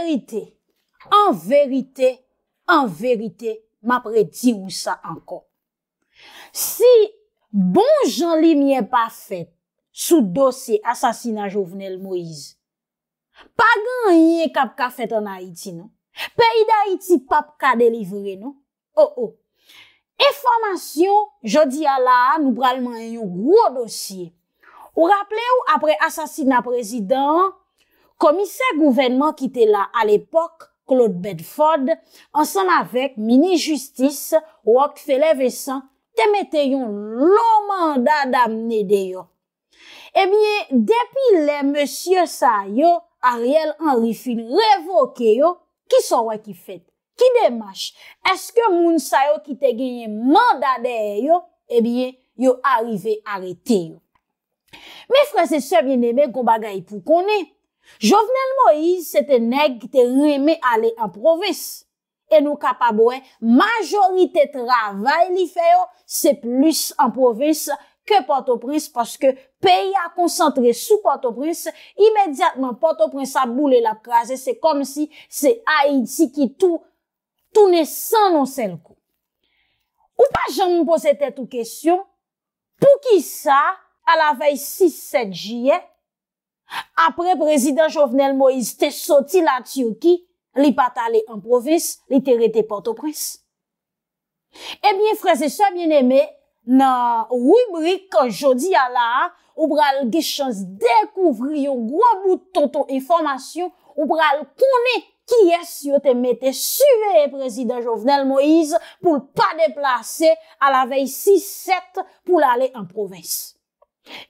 En verite, en verite, en verite, m apre di ou sa ankon. Si bon jan li mi e pa fet sou dosye asasina jovenel Moise, pa gan yon kap ka fet an Haiti, nou? Pei d'Haiti pap ka delivre, non? oh, oh. nou? O, o. Eformasyon, jodi ala, nou pralman yon gro dosye. Ou rapple ou apre asasina prezident, Komise gouvenman ki te la al epok, Claude Bedford, ansan avek mini-justis wak fele ve san, te meteyon lo manda damne deyo. Ebyen, depi le monsye sa yo, Ariel Henry Finn revoke yo, ki son wak ifet? Ki demache? Eske moun sa yo ki te genye manda deyo, ebyen, yo arive areteyo. Me frase se bieneme, gomaga ipou konen, Jovenel Moïse, se te neg, te reme ale en provins. E nou kapabouen, majorite travay li feyo, oh, se plus en provins ke Port-au-Prince, paske peyi a konsantre sou Port-au-Prince, imediatman Port-au-Prince a boule la praze, se kom si se Haiti ki tou, toune san non sen l kou. Ou pa jan mou pose te tou kesyon, pou ki sa, a la vey 6-7 jye, apre prezident jovenel Moïse te soti la tsyou ki, li pata le an provins, li te rete pato prins. Ebyen, eh freze, sa mwen eme, nan rubrik an jodi ala, ou pral gichans dekouvri yo gwa bout ton ton informasyon, ou pral kone ki es yo te mete suve prezident jovenel Moïse pou l pa deplase a la vey 6-7 pou l ale an provins.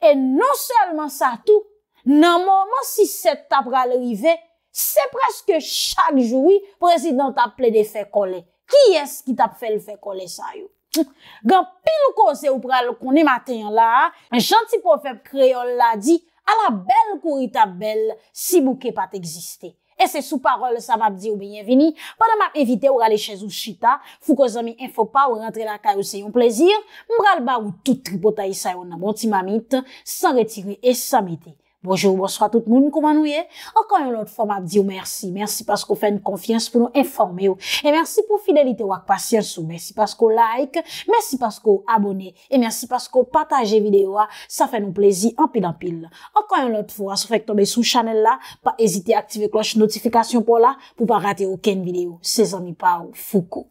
E non selman sa tou, nan mouman si set tap ral rive, se preske chak joui, prezident tap ple de fe kole. Ki es ki tap fe le fe kole sa yo? Gan pil kose ou pral koni maten yo la, janti profep kreol la di, ala bel kouri tap bel, si bouke pat egziste. E se sou parol sa map di ou bienveni, padan map evite ou rale chez ou chita, fou ko zami enfo pa ou rentre la kayo se yon plezir, mbral ba ou tout tri potayi sa yo nan bonti mamit, san retiri e san meti. Bonjou, bonsoit tout moun, kouman nou ye? Okan yon lot fwa ma diyo mersi, mersi paskou fèn konfians pou nou informe yo. E mersi pou fidelite wak pasyèl sou, mersi paskou like, mersi paskou abone, e mersi paskou pataje videyo wa, sa fè nou plezi anpil anpil. Okan yon lot fwa, sa fèk tombe sou chanel la, pa ezite aktive kloche notifikasyon pou la, pou pa rate yon ken videyo, se zanmi pa ou foukou.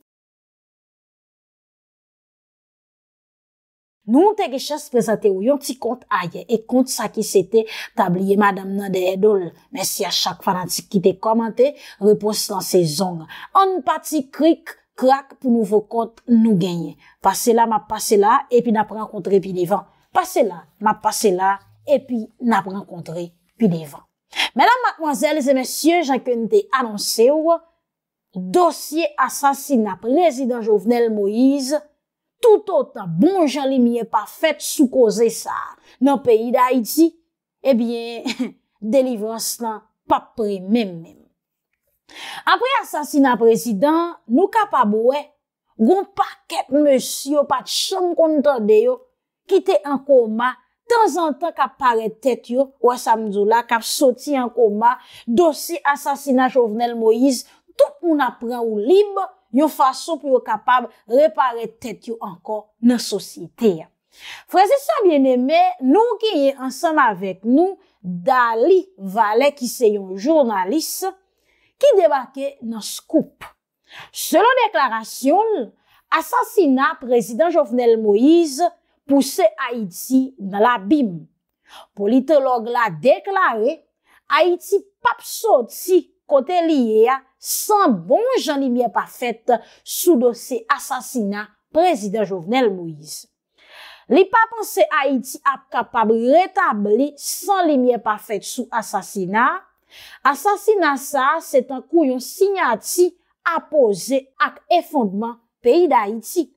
Nou mwen te geche se prezante ou yon ti kont aye. E kont sa ki se te tabliye madame nan de edol. Men si a chak fanatik ki te komante, repos nan se zong. An pati krik, krak pou nouvo kont nou genye. Pase la, map pase la, epi nap reenkontre pi devan. Pase la, map pase la, epi nap reenkontre pi devan. Menam, matmwazel, zemesye, jankon te anonse ou, dosye asansi na prezident Jovenel Moïse, Toutotan bon jali miye pa fèt sou koze sa. Nan peyi da iti, ebyen, eh delivran slan pa premen men. Apri asasina prezident, nou ka pa bouè, goun paket monsiyo pat chan kontade yo, kite an koma, tan zan tan ka paret tèt yo, wè sa mzou la, kap soti an koma, dosi asasina chovnel Moïse, tout moun apren ou libe, yon fason pou yo kapab repare tet yo anko nan sosyete ya. Fransesa bieneme, nou ki yon ansan avek nou, Dali Vale, ki se yon jurnalist, ki debake nan skup. Selon deklarasyon, asansina prezident Jovenel Moïse pouse Haiti nan labim. Politolog la deklare, Haiti pap soti kote liye ya san bon jan li miè pa fèt sou dosè asasina prezident Jovenel Moïse. Li pa panse Haiti ap kapab retabli san li miè pa fèt sou asasina, asasina sa, set an kouyon sinyati apose ak efondman peyi da Haiti.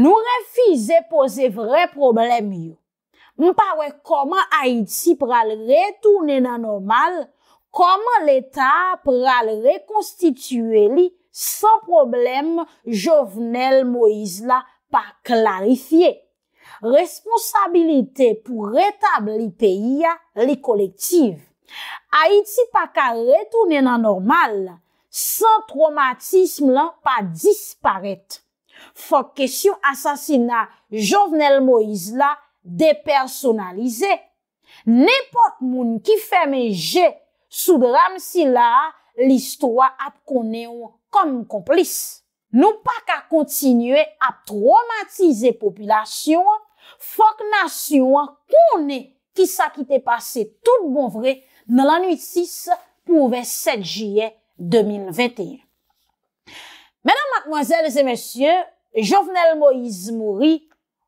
Nou refize pose vre problem yo. Nou pawek koman Haiti pral retounen nan normal, Koman l'Etat pral rekonstituye li san problem Jovenel Moïse la pa klarifiye? Responsabilite pou retabli peyi ya li kolektiv. Ha iti pa ka retounen anormal, san traumatisme lan pa disparate. Fok kesyon asasina Jovenel Moïse la depersonalize. Nipot moun ki fèmè jè Soudram si la, li stwa ap kone ou kom komplis. Nou pa ka kontinue ap traumatize popilasyon, fok nasyon kone ki sa ki te pase tout bon vre nan l'anuitis pou 27 jye 2021. Menan matmozèl zè mensyen, jovenel Moïse Mouri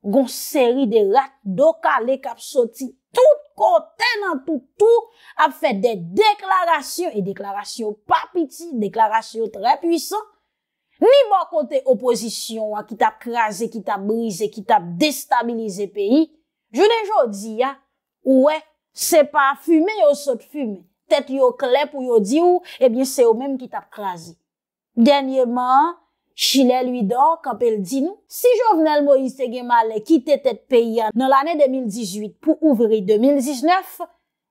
gonseri de lak do ka lek ap soti. tout kontè nan toutou ap fè de deklarasyon, e deklarasyon pa piti, deklarasyon trè pwisan, ni mò kontè opozisyon ki tap krasè, ki tap brise, ki tap destabilize peyi, jounè jò di ya, ouè, se pa fume yo sot fume, tèt yo klep ou yo di ou, ebyen se yo mèm ki tap krasè. Ganyèman, Chilè lwi do, kap el di nou, si Jovenel Moïse Gemalè ki tè tè t'peya nan l'anè 2018 pou ouvri 2019,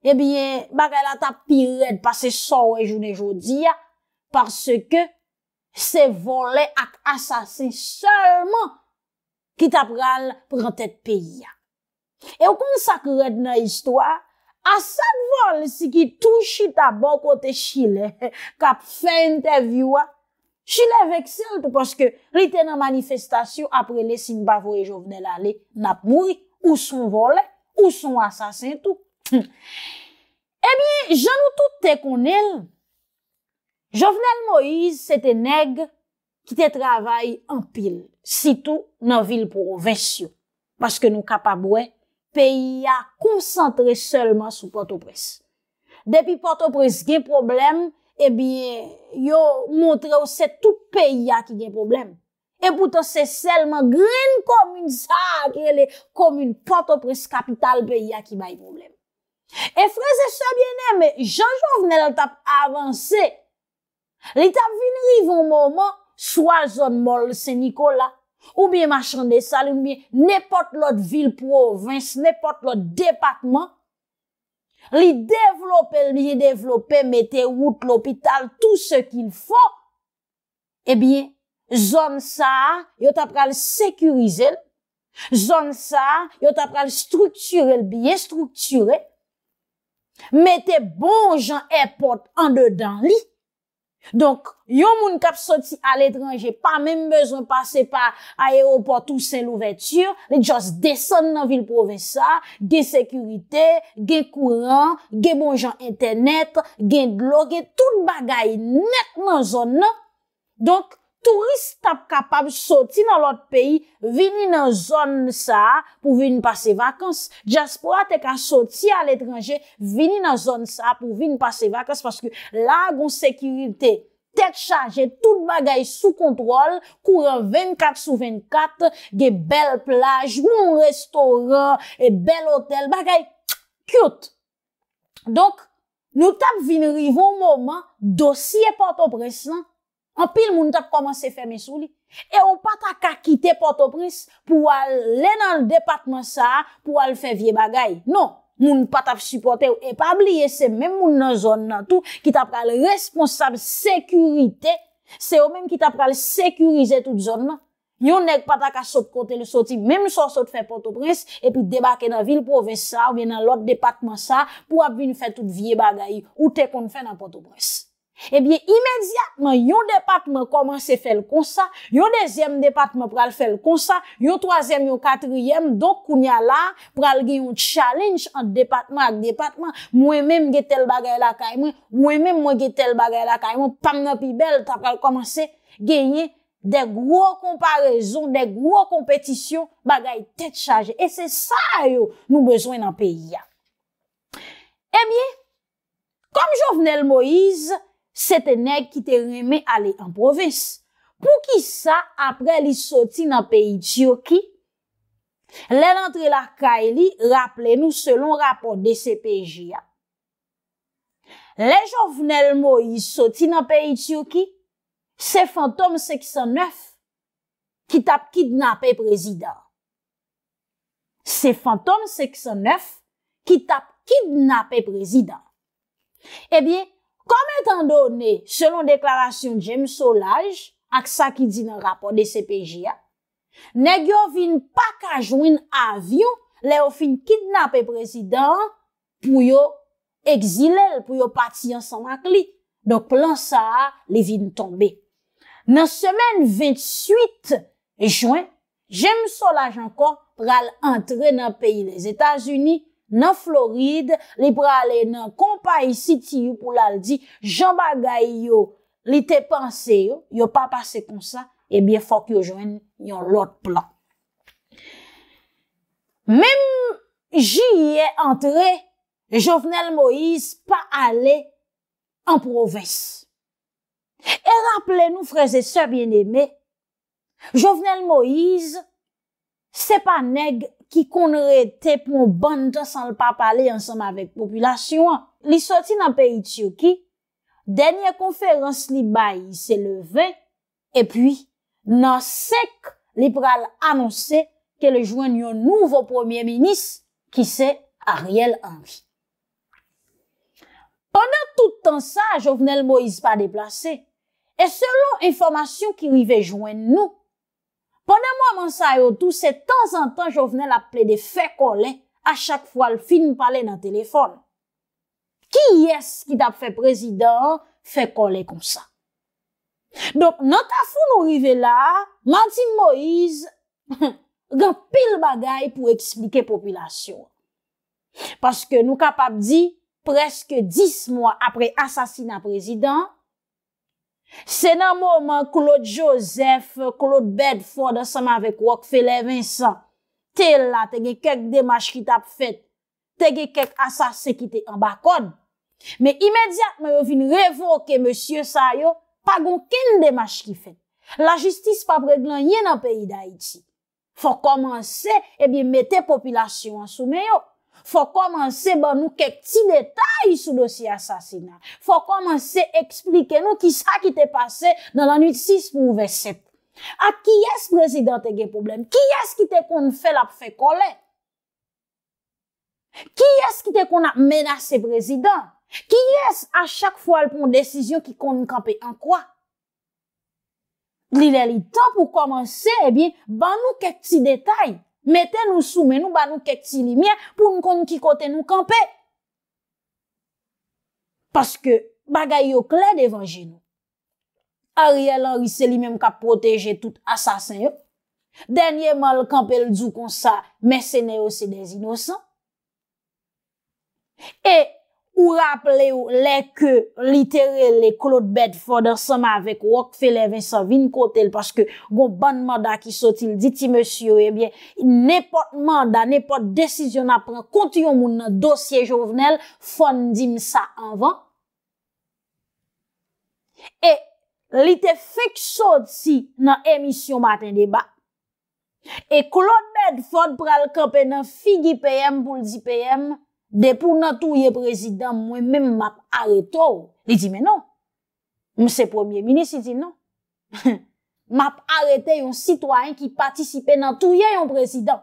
ebyen, bakè la tap piret pase so e jounè joudi ya, parce ke se vole ak asasè seman ki tap ral pran tè t'peya. E w kon sakred nan histwa, asat vole si ki touchi ta bokote Chilè kap fèn tè vywa Chile veksel pou paske riten nan manifestasyon apre le Sinbavo e Jovenel ale nap moui, ou son vole, ou son asasen tout. Ebyen, eh jan nou tout te konel, Jovenel Moïse se te neg ki te travay empil, si tou nan vil pou rovesyon, paske nou kapabouen peyi a konsantre selman sou Port-au-Presse. Depi Port-au-Presse gen probleme, Ebyen, eh yo montre ou se tout peyi a ki gen problem. E bouto se selman gren komoun sa, grele, komoun potopres kapital peyi a ki bayi problem. E freze se biene, me, janjou vnen el tap avanse. Le tap vinrive ou mouman, swa zon mol se Nikola, oubyen machande sal, oubyen nepot lot vil provins, nepot lot depatman, li devlopè, li devlopè, metè wout l'opital, tout se kin fò, e eh bie, zon sa, yo tap pral sekurize l, zon sa, yo tap pral strukture l biye, strukture, metè bon jan e pot an de dan li, Donk, yon moun kap soti al etranje, pa menm bezon pase pa aeroport ou sel ou vetur, le jos deson nan vil pove sa, gen sekurite, gen kouran, gen bonjan internet, gen blog, gen tout bagay net nan zon nan, donk, Tourist tap kapab soti nan lot peyi, vini nan zon sa pou vini pase vakans. Jaspora tek a soti al etranje, vini nan zon sa pou vini pase vakans paske lagon sekirite, tek chaje, tout bagay sou kontrol, kouren 24 sou 24, ge bel plaj, moun restoran, e bel hotel, bagay kiot. Donk, nou tap vini rivo mouman, dosi e pato pres lan, An pil moun tap komanse fè mesou li. E ou patak a kite Port-au-Prince pou al lè nan depatman sa pou al fè vie bagay. Non, moun patak supporte ou epabliye se mèm moun nan zon nan tou ki tap pral responsable sekurite, se ou mèm ki tap pral sekurize tout zon nan. Yon nek patak a sot kote le soti mèm so sot fè Port-au-Prince epi debake nan vil pou ouve sa ou vè nan lot depatman sa pou ap bin fè tout vie bagay ou te kon fè nan Port-au-Prince. Ebyen, eh imediatman, yon depatman komanse fel konsa, yon dezyem depatman pral fel konsa, yon trozyem, yon katryem, do kounya la pral gen yon challenge an depatman ak depatman, mwen menm gen tel bagay lakayman, mwen menm mwen gen tel bagay lakayman, pamna pi bel, takal komanse genye de gro komparazon, de gro kompetisyon bagay tet chaje. E se sa yo nou bezwen an pe ya. Ebyen, kom Jovenel Moïse, Sete neg ki te reme ale en provis. Pou ki sa apre li soti nan peyi tsyoki? Le lantre la kae li, rappele nou selon rapon de CPGA. Le javnel mo yi soti nan peyi tsyoki, se fantom 609 ki tap kidnap e prezida. Se fantom 609 ki tap kidnap e prezida. Ebyen, Kom entan donè, selon deklarasyon Jem Solaj, ak sa ki di nan rapor de CPGA, negyo vin pakajoun avyon le ou fin kidnap e prezidant pou yo eksilel, pou yo pati ansan makli. Donk plan sa, li vin tombe. Nan semen 28 e jwen, Jem Solaj ankon pral antre nan peyi les Etats-Unis nan Floride, li prale nan Kompay City yo pou lal di, jan bagay yo, li te panse yo, yo pa pase kon sa, e eh bie fok yo jwen yon lot plan. Mem ji ye antre, Jovenel Moïse pa ale an provins. E rappele nou freze se bien eme, Jovenel Moïse, se pa neg ki kon re te pon bandan san l pa pale ansanm avek populasyon, li soti nan pe itsyo ki, denye konferans li bayi se leve, e pi nan sek liberal anonse ke le jwen yon nouvo premier minis ki se a riel anvi. Pendan toutan sa, Jovenel Moïse pa deplase, e selon informasyon ki li ve jwen nou, Pwede mwen mwen sa yo tou, se tan an tan jow vnen la ple de fe kolen a chak fwa l fin pale nan telefon. Ki yes ki tap fe prezident fe kolen kon sa? Donk nan ta foun nou rive la, mantin Moïse gant pil bagay pou eksplike popilasyon. Paske nou kapap di, preske dis mwa apre asasina prezident, Se nan mouman Claude Joseph, Claude Bedford, asama vek Wokfele Vincent, te la tege kek demaj ki tap fet, tege kek asase ki te ambakon, me imediat me yo vin revoke M. Sayo, pa goun ken demaj ki fet. La justice pa breglan yen an peyi da iti, fa komanse e bi mette popilasyon an soume yo. Fò komanse ban nou kek ti detay sou dosi asasina. Fò komanse eksplike nou ki sa ki te pase nan an 8.6 pou an 8.7. A ki es prezident te ge problem? Ki es ki te kon fè la pou fè kole? Ki es ki te kon ap menase prezident? Ki es a chak fò alpon desisyon ki kon nou kampe an kwa? Li li li, tan pou komanse, e bin, ban nou kek ti detay. Mette nou sou men nou ba nou kek ti li mye pou nou kon ki kote nou kampe. Paske bagay yo kle devan genou. Ariel Henry se li menm ka proteje tout asasen yo. Denye man l kampel djou kon sa, mersene yo se des inosan. E... Ou rap le ou le ke litere le Claude Bedford an soma vek wak fele Vincent Vincotel paske gon ban mada ki sotil diti monsiyo ebyen eh nepot mada, nepot desisyon apren kontiyon moun nan dosye jovenel fon dim sa anvan. E li te fik sot si nan emisyon maten de ba. E Claude Bedford pral kapen nan figi peyem pou ldi peyem De pou nan touye prezidant mwen men map areto, li di men nou. Mse premier minis, li di nou. Map arete yon sitwany ki patisipe nan touye yon prezidant.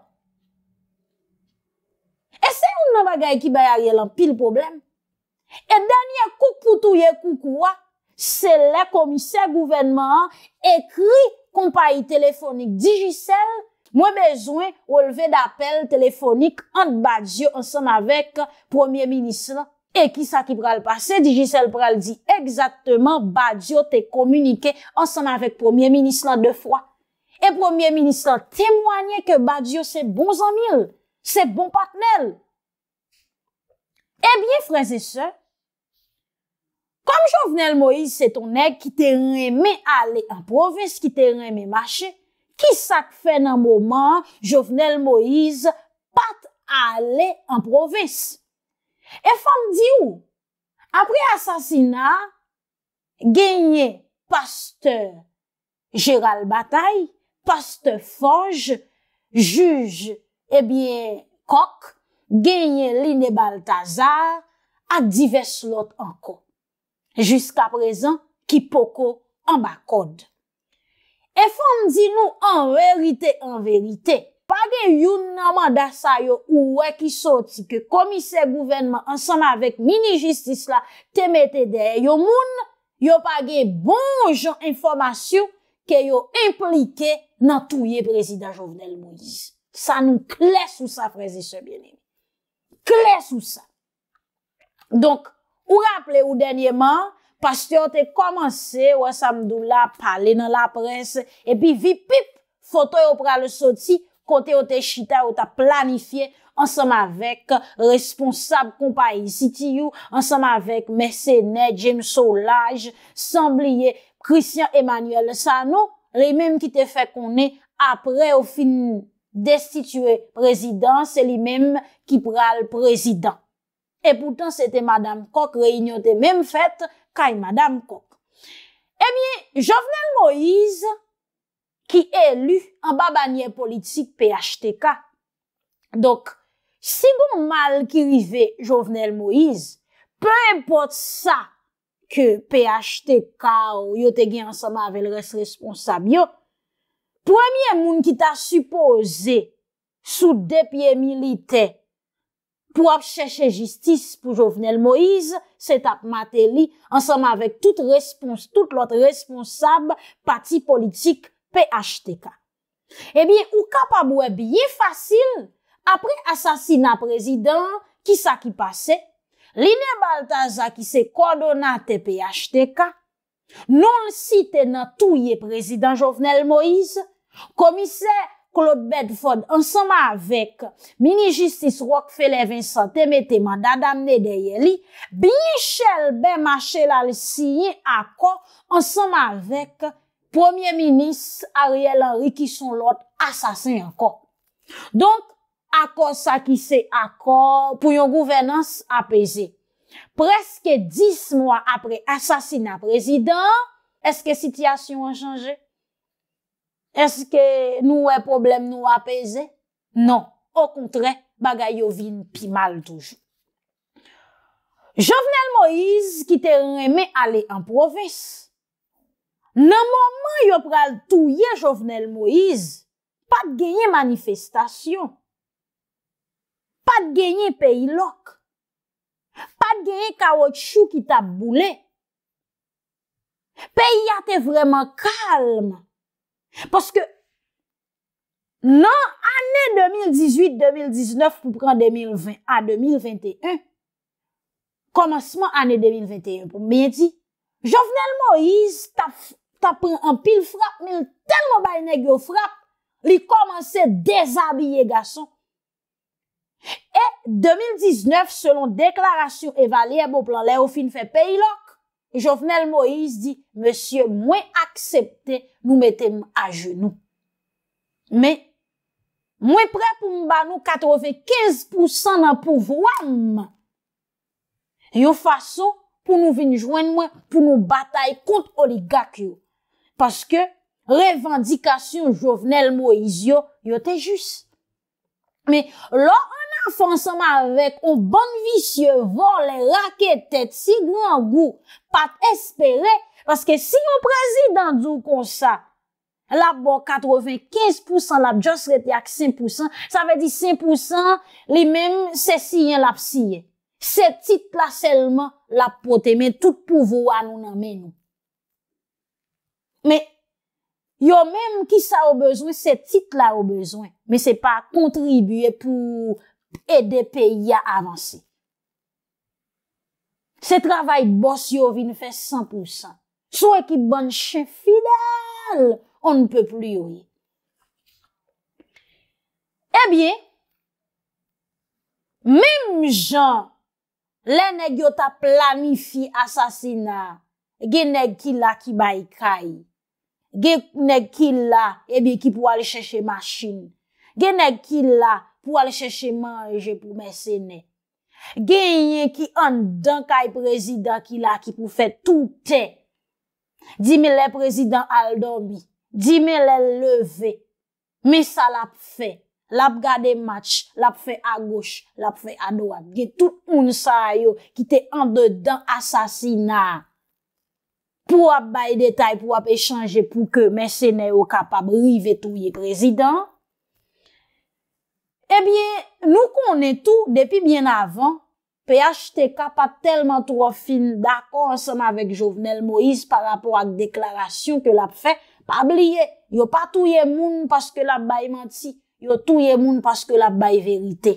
E se yon nan bagay ki bayari lan pil problem? E danye koukou touye koukouwa, se la komise gouvenman ekri kompayi telefonik digisel Mwen bezwen ou leve d'apel telefonik ant Badiou ansan avèk premier ministran. E ki sa ki pral pase? Dijisèl pral di, Eksatman Badiou te komunike ansan avèk premier ministran de fwa. E premier ministran temwanyè ke Badiou se bon zanmil. Se bon patnel. Ebyen eh fransè se, Kom joun venèl Moïse se tonèk ki te remè ale a provèz ki te remè mache, ki sak fè nan mouman jovenel Moïse pat ale an provès. E fèm di ou, apre asasina, genye pasteur Gérald Bataille, pasteur fòj, juj, ebyen eh kok, genye Linné Baltazar, adyves lot anko, jysk aprezen ki poko an bakod. E fon di nou an verite, an verite, page yon naman dasa yo ou wè ki soti ke komise gouvenman ansanm avèk mini-jistis la temete de, yo moun, yo page bonjon informasyon ke yo implike nan touye prezida jovnel moun di. Sa nou kles ou sa prezid se bjenen. Kles ou sa. Donk, ou rappele ou denyeman, Pastè yo te komanse, wè samdou la, pale nan la prese, epi vip-pip, foto yo pral soti, kote yo te chita, yo ta planifiye, ansam avèk responsab kompayi sitiyou, ansam avèk mèsenè, James Solage, Sambliye, Christian Emmanuel Sano, le mèm ki te fè konè apre yo fin destituè prezidans, se li mèm ki pral prezidans. E poutan se te Madame Koch reynyo te mèm fèt, Kay madame kok. Emiye, eh Jovenel Moïse ki elu an babanye politik PHTK. Dok, sigon mal ki rive Jovenel Moïse, pe empot sa ke PHTK ou yote gen ansama avèl res responsab yo, premye moun ki ta suppose sou depye militey, pou ap chèche jistis pou Jovenel Moïse, set ap mater li, ansama avèk tout lòt responsab pati politik PHTK. Ebyen, eh ou kap ap wè biye fasil, apri asasina prezidant, kisa ki pase, line Baltaza ki se kodona te PHTK, non si te nan touye prezidant Jovenel Moïse, komise, Claude Bedford, ansema avèk mini-justice Roquefeller Vincent, temete manda Damnedeyeli, Binichel Benmachel al siye akor, ansema avèk premier-ministre Ariel Henri qui son lot, asasin akor. Donk, akor sa ki se akor pou yon gouvenans apese. Preske dis mwa apre asasina prezident, eske sityasyon an chanje? Eske nou e problem nou apese? Non, au kontre, bagay yo vin pi mal toujou. Jovenel Moïse ki te reme ale en provise. Nan mouman yo pral touye jovenel Moïse, pa te genye manifestasyon. Pa te genye peyi lok. Pa te genye ka wot chou ki tab boulè. Peyi ate vreman kalm. Paske nan ane 2018-2019 pou pran 2020 a 2021, konasman ane 2021 pou mwenye di, Jovenel Moïse ta pran an pil frap, men tel mwen bayenèk yo frap, li komanse dezabye gason. E 2019, selon deklarasyon evalyeb bon ou plan lè ou fin fè peyi lòk, Jovenel Moïse di, Monsie, mwen aksepte nou mette m a genou. Men, mwen pre pou m banou 95% nan pou vwam. Yo faso pou nou vinjwen mwen pou nou batay kont oligak yo. Paske revendikasyon Jovenel Moïse yo, yo te jus. Men, lora, Afansanman vek, ou bon visye, vor le raketet, si gran gou, pat espere, paske si yon prezidant doun konsa, la bon 95%, la bjo sret yak 5%, sa ve di 5%, li men se si yon la psye, se tit plaselman la pote men, tout pouvo anoun amen nou. Men, yo men ki sa ou bezwen, se tit la ou bezwen, men se pa kontribuye pou E depè ya avansi. Se travay bòs yo vi n'fè 100%. Sou e ki ban chè fidèl, on n'pè pli yo. E bie, mèm jan, lè nè gyo ta plamifi asasina, genè gki la ki baykèy, genè gki la, e eh bie ki pou alè chè chè machin, genè gki la, pou al chèche manjè pou mè sè nè. Gen yè ki an dan kaj prezidant ki la ki pou fè toutè, di me lè prezidant al dobi, di me lè leve, mè sa l ap fè, l ap gade match, l ap fè a goch, l ap fè a doan. Gen tout moun sa yo ki te an de dan asasina. Pou ap bay detay, pou ap echange pou ke mè sè nè yo kapab rive tou yè prezidant, Ebyen, nou konen tou, depi bien avan, PHTK pa telman tro fin d'akon ansem avèk Jovenel Moïse pa rapò ak deklarasyon ke l ap fè, pa bliye, yo pa touye moun paske l ap bay manti, yo touye moun paske l ap bay verite.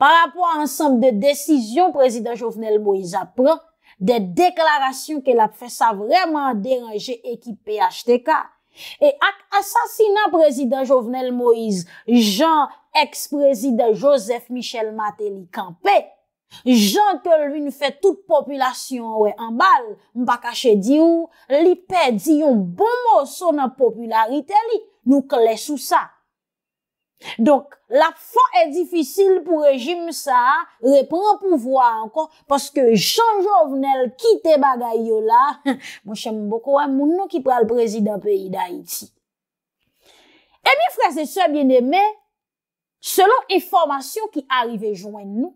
Pa rapò ansem de desisyon prezident Jovenel Moïse ap pran, de deklarasyon ke l ap fè sa vreman deranje ekip PHTK, E ak asasina prezident Jovenel Moïse, jan eks prezident Joseph Michel Maté li kampe, jan ke li nou fe tout populasyon wè anbal, mba kache di ou, li pe di yon bomo sonan popularité li nou kle sou sa. Donk, la fon e difisil pou rejim sa, repran pou vwa ankon, paske chan jovnel kite bagay yo la, monshem mboko an, moun nou ki pral prezident peyi da iti. E mi frase se bieneme, selon informasyon ki arrive jwen nou,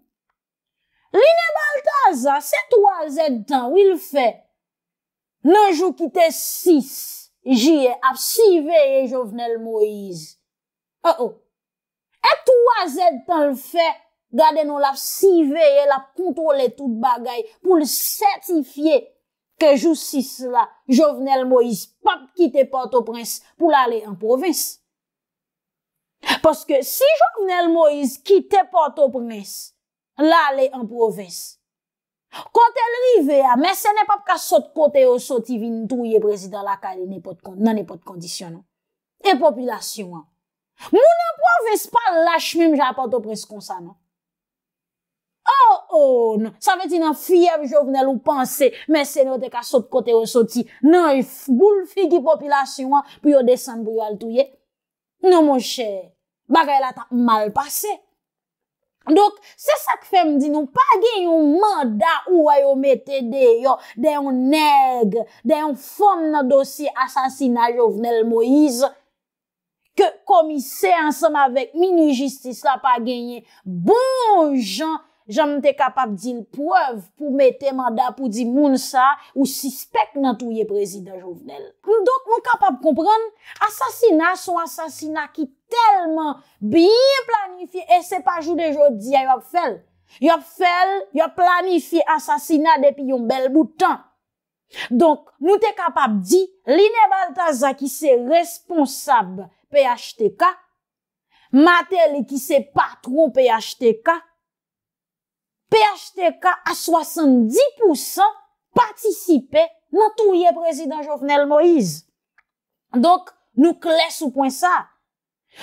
lini baltaza, se toazen tan wil fe, nanjou kite sis, jye ap si veye jovnel Moise. Et ou a zèd tan l'fè, gade nou laf sivè, laf kontrole tout bagay, pou l'sertifye ke justice la, Jovenel Moïse, pap ki te porte ou prens pou l'ale en provins. Paske si Jovenel Moïse ki te porte ou prens, l'ale en provins, kote l'rive, mè se ne pap ka sot kote ou sotivine touye prezidant la kane nan ne pot kondisyon. E popilasyon an. Moun anpou anves pa lache mèm jè a pato pres kon sa nan. Oh oh nan, sa vè ti nan fiyèv jòvnel ou panse, mè senyo te ka sot kote ou soti, nan yon goul figi popilasyon pou yon desan pou yon altouye. Nan moun chè, bagay la ta mal pase. Dok, se sa k fèm di nou, pa gen yon manda ou a yon metede yo, de yon neg, de yon fòm nan dosi asansi nan jòvnel Moïse, ke komise ansam avek mini-justis la pa genyen bon jan, jan nou te kapap di n'pouev pou mette manda pou di moun sa ou sispek nan touye prezident Jovenel. Nou kapap kompran, asasina son asasina ki telman bi planifi, e se pa jou de jodi a Yopfel. Yopfel, yop planifi asasina depi yon bel boutan. Nou te kapap di, l'inebaltaza ki se responsab, PHTK, mater li ki se patrou PHTK, PHTK a 70% patisipe nan touye prezident Jovenel Moïse. Donk nou kles ou pon sa.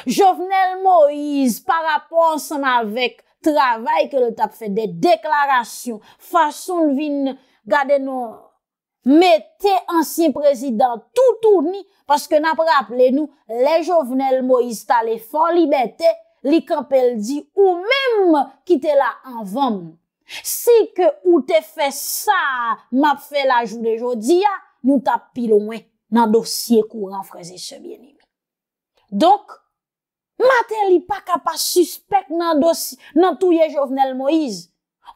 Jovenel Moïse, para pon san avèk travay ke le tap fè de deklarasyon, fason vin gade nou Mè te ansyen prezidant toutouni paske nap raple nou le jovenel Moïse ta le fon li bète li kapel di ou mèm ki te la anvom. Si ke ou te fè sa map fè la jou de jodi ya, nou tap pil o mwen nan dosye kou renfreze sebyenimi. Donk, mè te li pa kapa suspek nan dosye nan touye jovenel Moïse.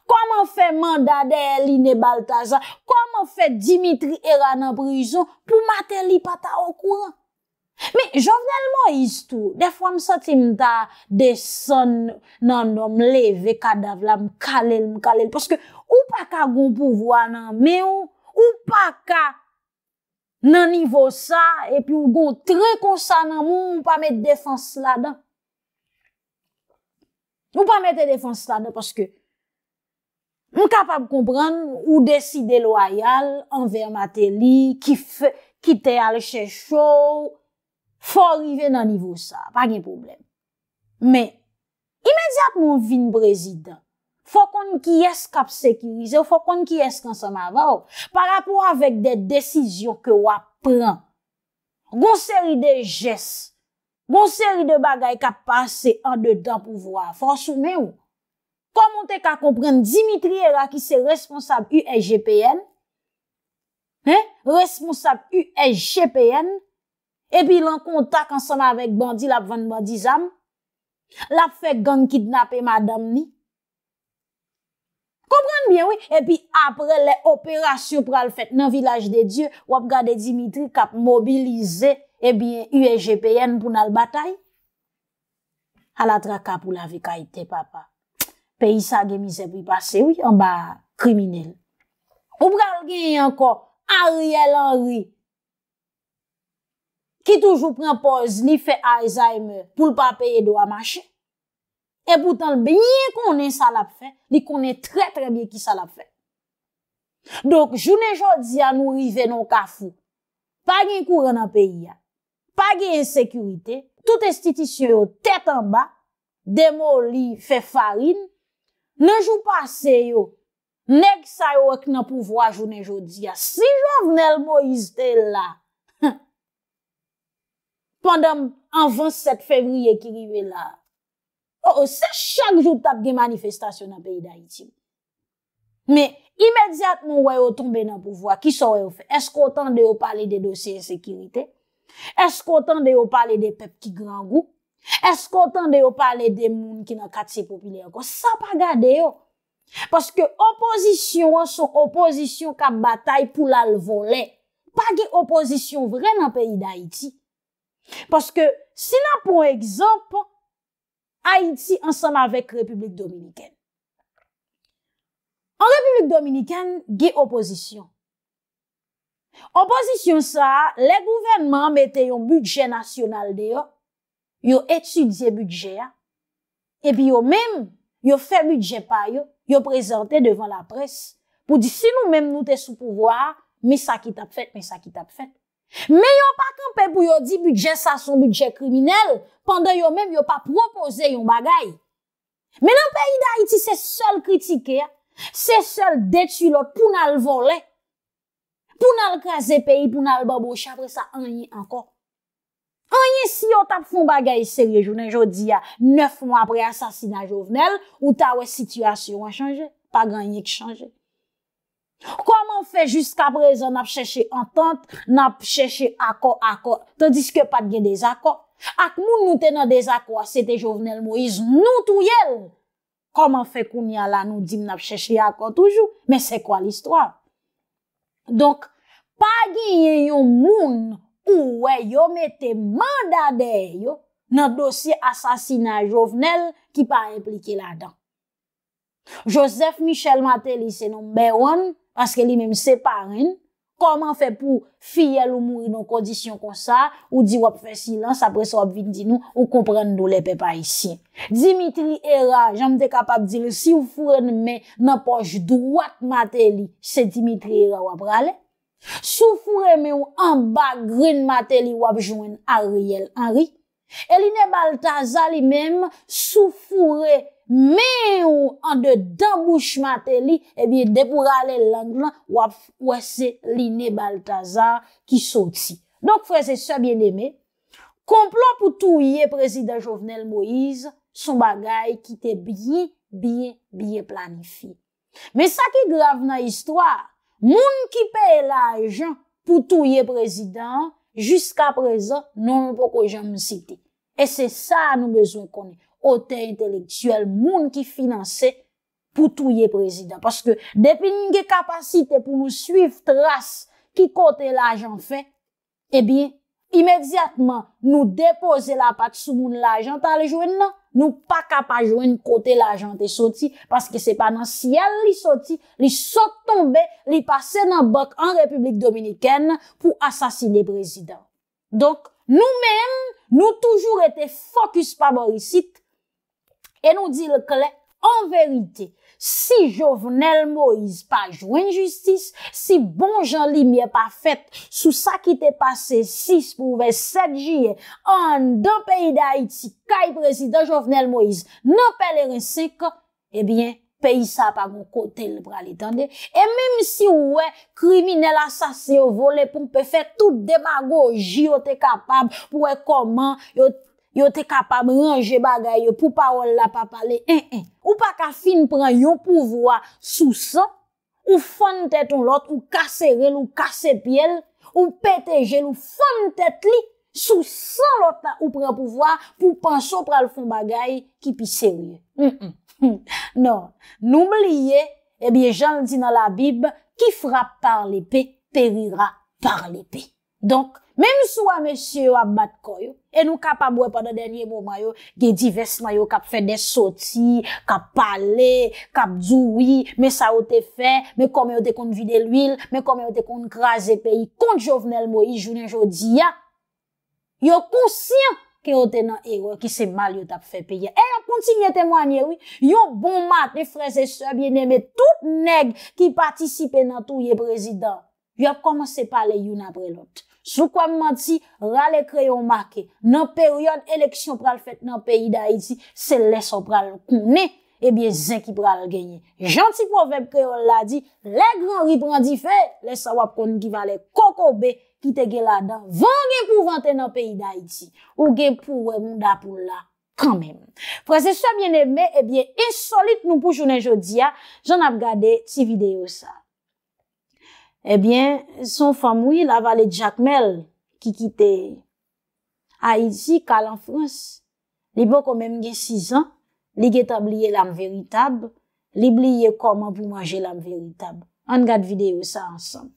Koman fe mandade li ne baltajan? Koman fe Dimitri era nan prizo? Pou mater li pata okouran? Me, javnel mo yistou. Defwa m satim ta deson nan nom leve kada vlam kalel m kalel. Poske ou pa ka goun pouvo nan me ou? Ou pa ka nan nivou sa? E pi ou goun tre konsa nan moun? Ou pa met defans la dan? Ou pa met defans la dan? Poske... M kapap kompren ou deside loayal anver mater li, ki te al chè chò, fò rive nan nivou sa, pa gen problem. Men, imediat moun vin brezidan, fò kon ki es kap sekirize ou fò kon ki es kansan ma vò, par apou avèk de desizyon ke wap pran, goun seri de jès, goun seri de bagay kap pase an de dan pou vwa, fò soume ou, Koman te ka kompren Dimitri era ki se responsab U.S.G.P.N? He? Responsab U.S.G.P.N? E pi lan kontak ansan avèk bandi la pwen mwadizam? La pwèk gang kidnapè madam ni? Kompren bien, oui? E pi apre le operasyon pral fèt nan Vilaj de Dieu, wap gade Dimitri kap mobilize E.B.U.S.G.P.N pou nan l batay? A la traka pou la vikay te papa. peyi sa gen mizebri pase, oui, an ba kriminele. Ou pral gen yon ko, Ariel Henry, ki toujou pren poz, ni fe Alzheimer, pou l papeye do a mache, e poutan l benye konen sa la fe, ni konen tre tre bie ki sa la fe. Dok, jounen jodi a nou rive non kafou, pa gen kouren an peyi ya, pa gen sekurite, tout estiti syo yo tete an ba, demo li fe farine, Nejou pa se yo, nek sa yo ek nan pouvwa jounen joudiya, si joun vnel mo izte la, pandan an 27 fevriye ki rive la, o oh, o, oh, se chak joutap gen manifestasyon nan peyi da iti. Me, imediat moun wè yo tombe nan pouvwa, ki so wè yo fe? Esk o tan de yo pale de dosye sekirite? Esk o tan de yo pale de pep ki gran gou? Esko otan deyo pale de moun ki nan kati popilyen ko? Sa pa gade yo. Paske opozisyon son opozisyon ka batay pou la l volen. Pa ge opozisyon vren nan peyi da Haiti. Paske sina pou ekzampo, Haiti ansan avèk Republik Dominikèn. An Republik Dominikèn ge opozisyon. Opozisyon sa, le gouvenman mette yon budget nasyonal deyo. yo etudye budje ya, epi yo menm yo fe budje pa yo, yo prezante devan la pres, pou di si nou menm nou te sou pouvoar, mi sa ki tap fet, mi sa ki tap fet. Men yo pa kempe pou yo di budje sa son budje kriminel, pandan yo menm yo pa propose yon bagay. Men an peyi da iti se sol kritike ya, se sol detu lot pou nal vole, pou nal kreze peyi, pou nal baboche, apre sa an yi anko. Ganyen si yo tap foun bagay serye jounen jodi ya, neuf mwa apre asasina jovenel, ou ta we situasyon an chanje, pa ganyen ki chanje. Koman fe, jiska prezon nap cheshe antante, nap cheshe akor-akor, tandis ke pat gen dezakor, ak moun nou tena dezakor, se te jovenel mou iz nou touyel, koman fe kouni ala nou dim nap cheshe akor toujou, men se kwa l'istwa? Donk, pa gen yen yon moun, Ouwe yo mette mandade yo nan dosye asasina jovenel ki pa implike la dan. Joseph Michel Mateli se nombe one, paske li menm se parin, koman fe pou fiyel ou mou ino kondisyon kon sa, ou di wap fe silans apres wap vin di nou, ou kompren nou le pepa isi. Dimitri Era, jom de kapap dire, si ou foun men nan poche dwak Mateli, se Dimitri Era wap rale, Soufoure mè ou an bagrin matè li wap jwen Ariel Henry E line Baltazar li mèm soufoure mè ou an de dambouch matè li E biye debourale langlan wap wese line Baltazar ki soti Donk fwese se bien eme Komplon pou touye prezident Jovenel Moïse Son bagay ki te bie bie bie planifi Me sa ki grav nan histwa Moun ki peye la ajan pou touye prezidant, jiska prezant, non pou ko jan msiti. E se sa nou bezon koni. Ote inteleksyel, moun ki finanse pou touye prezidant. Paske depi nge kapasite pou nou suiv tras ki kote la ajan fe, e bi, imedziatman nou depose la pat sou moun la ajan tale jwen nan. Nou pa kapa jwen kote la jante soti Paske se pa nan siel li soti Li sot tombe, li pase nan bok An republik dominiken Pou asasine prezident Donk nou men Nou toujou rete fokus pa borisit E nou di le kle En verite Si Jovenel Moïse pa jou en justis, si bon jan li mi e pa fet sou sa ki te pase 6 pou ve 7 jye, an, dan peyi da Haiti, kaj prezident Jovenel Moïse nan pe lere se ka, ebyen, eh peyi sa pa goun kote le pralitande. E mèm si wè krimine la sa se yo vole pou mpe fet tout demagoji yo te kapab pou wè e koman yo... yo te kapab ranje bagay yo pou pa ol la pa pale, eh, eh. ou pa ka fin pran yo pouvoa sou sa, ou fon tete ou lot, ou kase rel, ou kase piel, ou pete jel, ou fon tete li, sou sa lot la ou pran pouvoa, pou pan so pral fon bagay ki pi serye. Mm, mm. Non, noum liye, ebyen eh jan li di nan la bib, ki fra par lipe, perira par lipe. Donk, Mem sou a mesye yo ap batkoy yo, e nou kap ap mwep an dan denye moman yo, ge divest mayo kap fè nè soti, kap pale, kap zouwi, me sa o te fè, me kome o te kon vide l'wil, me kome o te kon graze peyi, kont jovenel mwoyi jounen jodi ya, yo konsyen ki o te nan eroy, ki se mal yo tap fè peyi ya. E yo kontinye temwanyen yo, yo bon mat, ne freze sè, biye neme tout neg ki patisipe nan tou ye prezident, yo ap komanse pale yon apre lote. Sou kwa mman ti, rale kreyon make, nan peryon eleksyon pral fet nan peyi da iti, se leso pral koune, ebyen zin ki pral genye. Janti povem kreyon la di, le gran riprandi fe, lesa wap konn ki vale kokobe ki tege la dan, vange pou vante nan peyi da iti, ou gen pou wè mnda pou la, kanmen. Prese sou a bien eme, ebyen insolite nou pou jounen jodi ya, joun ap gade ti video sa. eh bien, son famille, la vallée de Jacmel, qui quittait Haïti, qu'à en France. Li quand même 6 ans, li a oublié l'âme véritable, les oublié comment vous manger l'âme véritable. On regarde vidéo ça ensemble.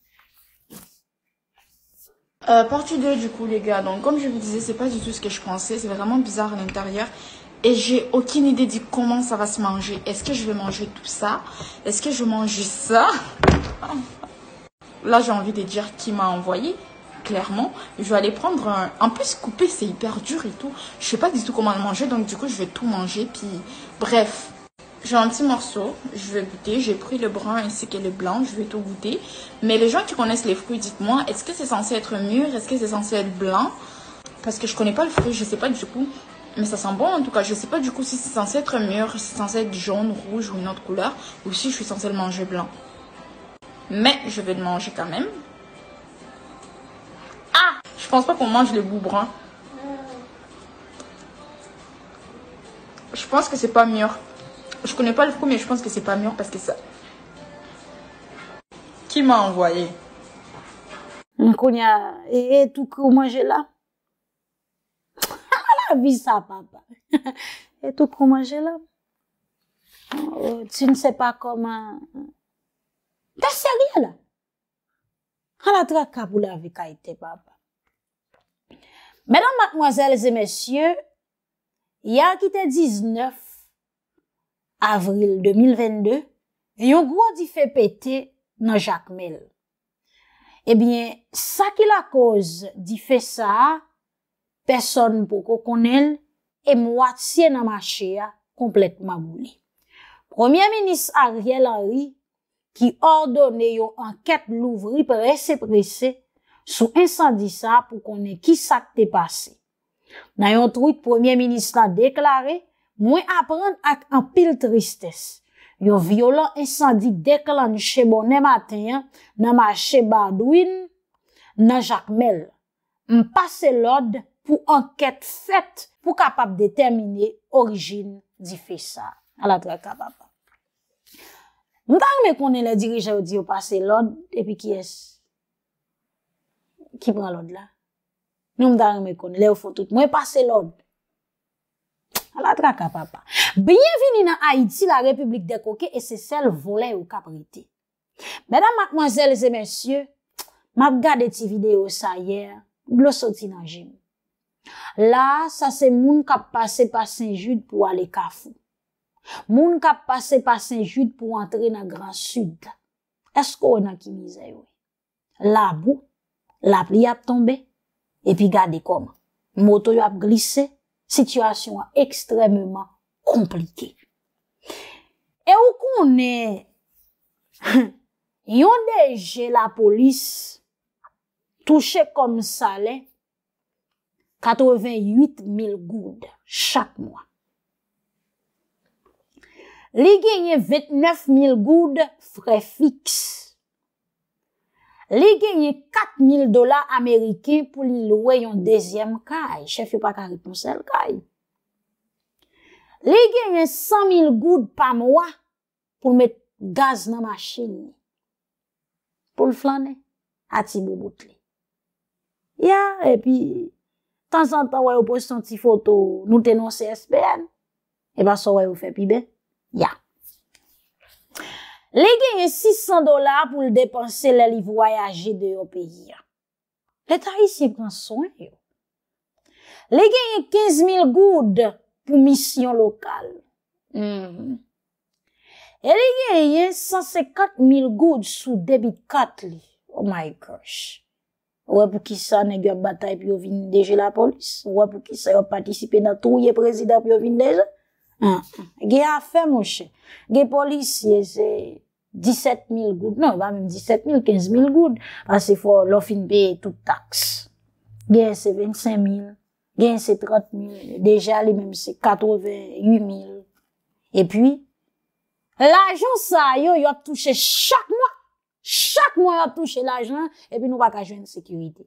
Euh, 2 du coup les gars, donc comme je vous disais, c'est pas du tout ce que je pensais, c'est vraiment bizarre à l'intérieur et j'ai aucune idée de comment ça va se manger. Est-ce que je vais manger tout ça Est-ce que je mange ça là j'ai envie de dire qui m'a envoyé clairement je vais aller prendre un... en plus couper c'est hyper dur et tout je sais pas du tout comment le manger donc du coup je vais tout manger puis bref j'ai un petit morceau je vais goûter j'ai pris le brun ainsi que le blanc je vais tout goûter mais les gens qui connaissent les fruits dites-moi est-ce que c'est censé être mûr est-ce que c'est censé être blanc parce que je connais pas le fruit je sais pas du coup mais ça sent bon en tout cas. Je sais pas du coup si c'est censé être mûr, si c'est censé être jaune, rouge ou une autre couleur, ou si je suis censée le manger blanc. Mais je vais le manger quand même. Ah Je pense pas qu'on mange le bout brun. Je pense que c'est pas mûr. Je connais pas le fruit, mais je pense que c'est pas mûr parce que ça... Qui m'a envoyé Et tout qu'on mange là La vie, ça, papa. Et tout qu'on mange là oh, Tu ne sais pas comment... Hein. Tè sè rè la. An la trèk kap ou la vikay tè pap. Mèdame, matmoazèl, zè mèsyè, yè akite 19 avril 2022, yon gwo di fè pète nan Jacques Mel. Ebyen, eh sa ki la koz di fè sa, person pou koko nel, e mwat sè nan ma chè ya kompletman mouni. Premier ministre Ariel Henry ki ordone yo anket louvri pe rese prese sou insandisa pou konen ki sakte pase. Nan yon truit premier ministran deklare, mwen apren ak an pil tristese. Yo violon insandik deklan che bonen matenyan nan ma che badouin nan jakmel. M'pase l'od pou anket fete pou kapap determine orijin di fe sa. Alatwe kapapa. Nou m dan reme kone le dirije ou di ou pase l'od epi ki es? Ki pran l'od la? Nou m dan reme kone le ou fotout mwen pase l'od. A la tra ka papa. Bienveni nan Haiti la Republik de Koke e se sel vole ou ka priti. Mèdam, mkmanzèl, zè mèsyè, m ap gade ti videyo sa yè, glosoti nan jèm. La sa se moun ka pase pa Saint-Jude pou ale kafou. Moun kap pase pa Saint-Jude pou antre nan Gran Sud. Esko ou nan kinize yo? La bou, la pli ap tombe, epi gade kom, moto yo ap glisse, sityasyon ekstrememan komplike. E ou konen, yon deje la polis touche kom salen 88 mil goud chak moun. Li genye 29.000 goud frefiks. Li genye 4.000 dola Amerike pou li loue yon dezyem kay. Chef yo pa ka riponsel kay. Li genye 100.000 goud pa mwa pou met gaz nan masjen. Pou l flan e ati bo boutle. Ya, e pi, tan san tan wè yo posi ton ti foto nou tenon CSPN. E ba so wè yo fe pi bè. Ya. Le gen yon 600 dolar pou l depanse le li voyaje de yo peyi ya. Le taris yon konson yo. Le gen yon 15 mil goud pou misyon lokal. Hmm. E le gen yon 154 mil goud sou debit kat li. Oh my gosh. Ou apou ki sa negyon batay pou yo vin deje la polis. Ou apou ki sa yon patisipe nan tou ye prezida pou yo vin deje. Mm. Gè a fè mòche, gè polis yè se 17000 goud, nan va mèm 17000-15000 goud, asè fò lòfin bè tout taks. Gè yè se 25000, gè yè se 30000, dèjè alè mèm se 88000. E pwi, l'ajon sa yo yò touche chak mò, chak mò yò touche l'ajon, e pwi nou wak a jwèm sèkirite.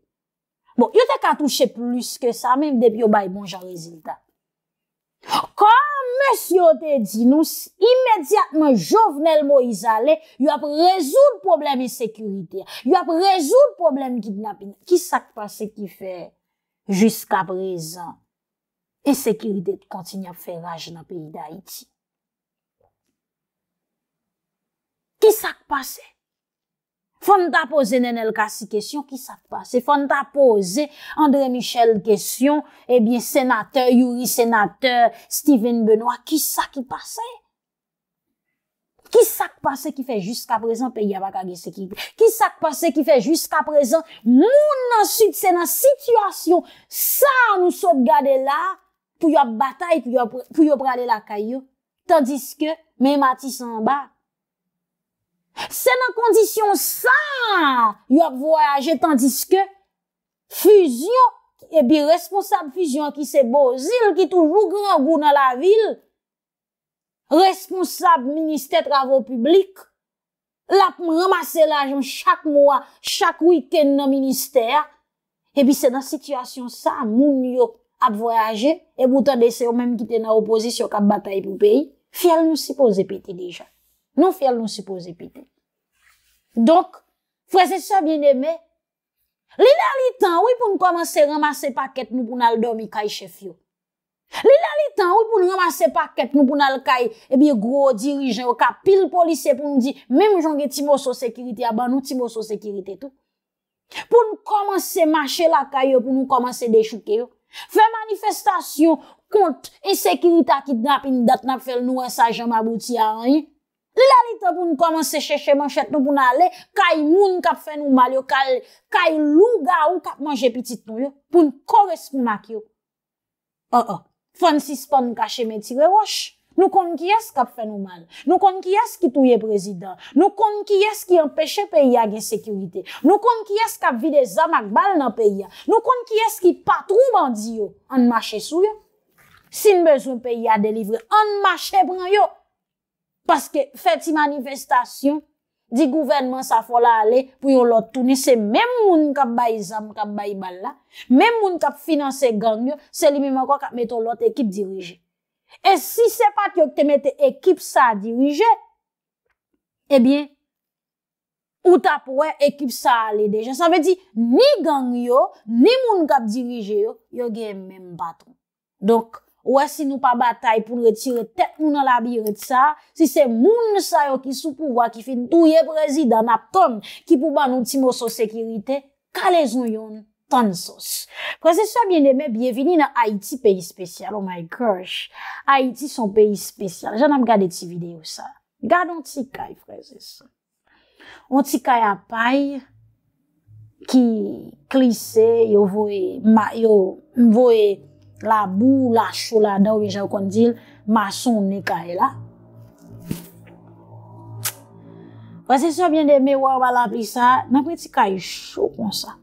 Bon, yò te ka touche plus ke sa, mèm dèp yo bay bon jan rezultat. Kwa monsyon te di nou, imediatman jovenel Moïse Ale, yon ap rezon problem insekurite, yon ap rezon problem gidnapini. Ki sak pa se ki fe? Jiska prezan, insekurite konti ni ap fe raj nan peli da iti. Ki sak pa se? Fon ta pose nen el kasi kesyon, ki sa k'pase? Fon ta pose André Michel kesyon, ebyen eh senateur, yuri senateur, Stephen Benoit, ki sa k'pase? Ki sa k'pase ki fe jiska prezen pe yaba kage seki? Ki sa k'pase ki fe jiska prezen? Moun ansuit, se nan situasyon, sa nou so gade la, pou yo batay, pou yo prale la kayo, tandis ke, men mati san bak, Se nan kondisyon sa yo ap voyaje, tandis ke fuzyon, e bi responsab fuzyon ki se bo zil, ki toujou gran goun na la vil, responsab minister travou publik, la pou ramase la joun chak moua, chak wiken nan minister, e bi se nan sityasyon sa, moun yo ap voyaje, e boutan dese yo menm ki te nan opozisyon ka batay pou peyi, fiyal nou se pose piti deja. Nou fèl nou s'y pose pite. Donk, fwese sè bine mè, li la li tan wè pou nou komanse ramase paket nou pou nou al domi kaj chef yo. Eh li la li tan wè pou nou ramase paket nou pou nou al kaj ebi yo gro dirijen yo ka pil polise pou nou di mè mou jonge ti mòso sekirite ya ban nou ti mòso sekirite tou. Pou nou komanse mache la kaj yo pou nou komanse dechouke yo. Fè manifestasyon kont e sekirita ki dap in dat nap fèl nou asajan mabouti ya an yon. lalita pou nou komanse cheche manchet nou pou nou ale, kay moun kap fè nou mal yo, kay lou ga ou kap manje pitit nou yo, pou nou kores mou mak yo. An an, Francis Pond kache metire wosh, nou kon ki es kap fè nou mal, nou kon ki es ki touye prezident, nou kon ki es ki empèche peya gen sekurite, nou kon ki es ki ap vide zamak bal nan peya, nou kon ki es ki patrou mandi yo, an mache sou yo, sin bezoun peya delivre, an mache bran yo, Paske fè ti manifestasyon, di gouvenman sa fola ale pou yon lot toune. Se mèm moun kap bay zam, kap bay bala, mèm moun kap finanse gangyo, se li mèm akwa kap meto lot ekip dirije. E si se pa ki yo te mete ekip sa dirije, ebyen, ou tap wè ekip sa ale dejan. Sa mè di, ni gangyo, ni moun kap dirije yo, yo gen mèm baton. Dok. Ou asin nou pa batay pou retire tet nou nan labiret sa, si se moun sa yo ki sou pou wak ki fin touye prezi dan ap ton ki pou ban nou ti mou so sekirite, kale zon yon ton sos. Prezes, sou a mwen deme, biyevini nan Haiti, peyi spesyal, oh my gosh, Haiti son peyi spesyal. Jan nan m gade ti video sa. Gade on ti kay, prezes. On ti kay apay, ki klise, yo m voye La bou, la chou, la dou, bi jav kondil, ma son ne kaje la. Wase sou bien deme waw wala pri sa, nan pou eti kaje chou kon sa.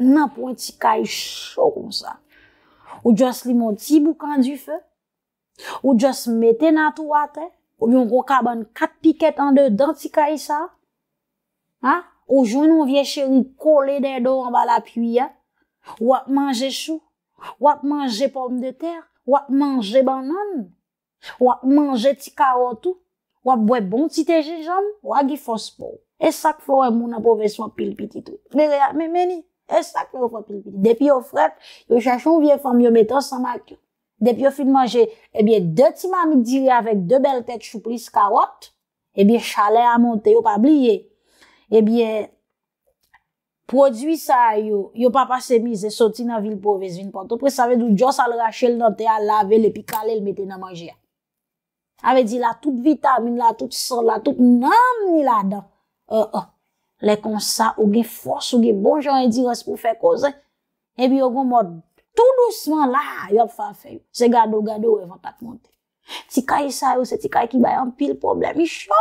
Nan pou eti kaje chou kon sa. Ou jas li moun ti bou kandu fe, ou jas meten na tou wate, ou yon kou kaban kat piket an de dan ti kaje sa, ou jounon vieche ou kole den dou wala pi ya, wak manje chou, Wap manje pomme de ter, wap manje banan, wap manje ti karotou, wap bwe bon ti teje jan, wap gifos pou. E sak fwo e moun apove swa pilpiti tou. Meni, meni, meni, e sak fwo wap pilpiti tou. Depi yo fred, yo chachon vye fwa myo metan sa mak. Depi yo fin manje, e eh bie de ti mami diri avek de bel tete chupris karot, e eh bie chale amonte yo pa bliye. E eh bie... Prodwi sa yo, yo papa se mize, soti nan vil povez vin panto, pre sa ve di yo jos al rachel nan te a lavele, pi kalel meten nan manje a. A ve di la, tout vitamine la, tout sol la, tout nanm ni la da. E, e, le kon sa, ouge fos, ouge bon jan edi res pou fe koze. Ebi yo go mod, tout lousman la, yo fa fe. Se gado, gado, e va pat monte. Ti kaye sa yo, se ti kaye ki bayan pil problem, i shwa,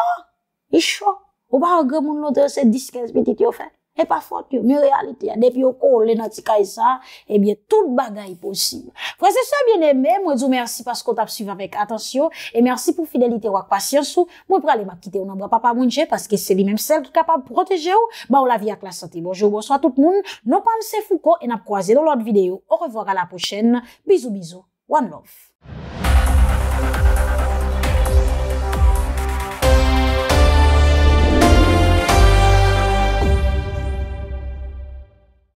i shwa. Ou ba, ou ge moun lote yo se disken spiti yo fe. e pa fote yo, mi realite ya, depi yo ko le natika e sa, e bie tout bagay posib. Fwa se sa bine mè, mwen djou mersi pasko tap suvi avèk, atansyo, e mersi pou fidelite wakwa si ansou, mwen prale map kite yo nan bra papa mounche, paske se li menm sel tout kapab protege yo, ba ou la vi ak la sante. Bonjou, bonso a tout moun, nou panse fouko, en ap kwa zè loulot videyo, ou revoar a la pochen, bizou bizou, one love.